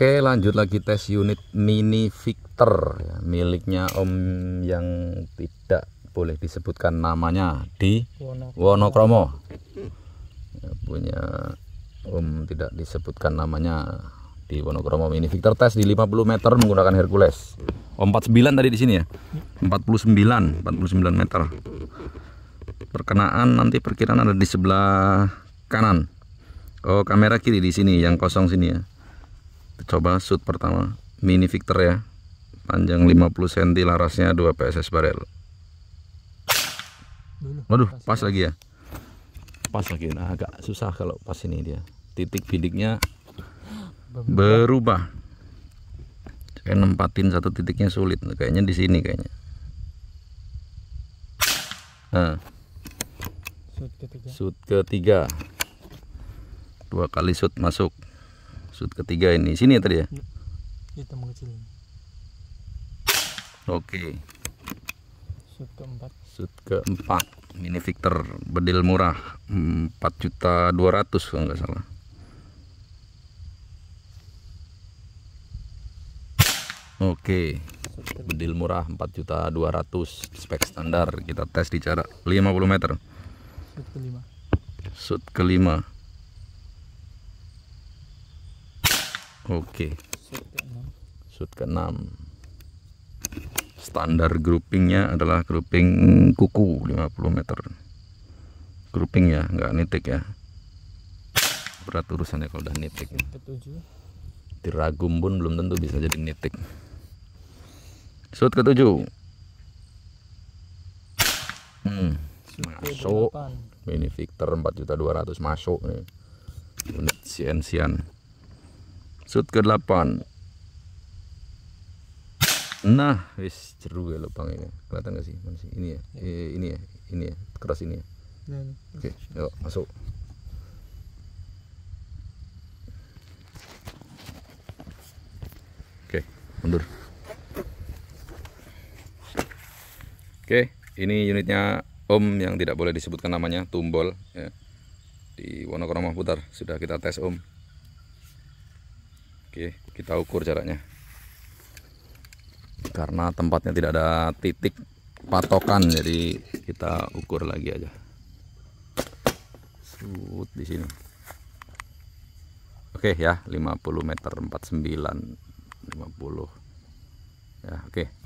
Oke lanjut lagi tes unit Mini Victor ya, miliknya Om yang tidak boleh disebutkan namanya di Wonokromo, Ya, punya Om tidak disebutkan namanya di Wonokromo Mini Victor tes di 50 meter menggunakan Hercules Om 49 tadi di sini ya 49 49 meter perkenaan nanti perkiraan ada di sebelah kanan Oh kamera kiri di sini yang kosong sini ya coba shoot pertama mini Victor ya panjang 50 cm larasnya 2 PSS barel waduh pas, lagi ya pas lagi nah agak susah kalau pas ini dia titik bidiknya berubah saya nempatin satu titiknya sulit kayaknya di sini kayaknya nah ketiga. shoot ketiga dua kali shoot masuk Sud ketiga ini sini ya tadi ya kita mengecil oke Sud keempat Sud keempat mini Victor bedil murah 4 juta 200 kalau nggak salah oke bedil murah 4 juta 200 spek standar kita tes di jarak 50 meter Sud kelima Sud kelima Oke. Okay. Shoot ke-6. Standar groupingnya adalah grouping kuku 50 meter. Grouping ya, nggak nitik ya. Berat urusannya kalau udah nitik. Ya. Diragum pun belum tentu bisa jadi nitik. Shoot ke-7. Hmm. Masuk. Ini Victor 4.200 masuk nih. Unit sian-sian. Shoot ke-8. Nah, wis jeru ya lubang ini. Kelihatan gak sih? Mana sih? Ini ya. ya. ini ya. Ini ya. Keras ini ya. Iya, iya. Oke, okay, yuk masuk. Oke, okay, mundur. Oke, okay, ini unitnya Om yang tidak boleh disebutkan namanya, Tumbol ya. Di Wonokromo Putar sudah kita tes Om. Oke, kita ukur jaraknya. Karena tempatnya tidak ada titik patokan, jadi kita ukur lagi aja. Sud di sini. Oke ya, 50 meter 49 50. Ya, oke.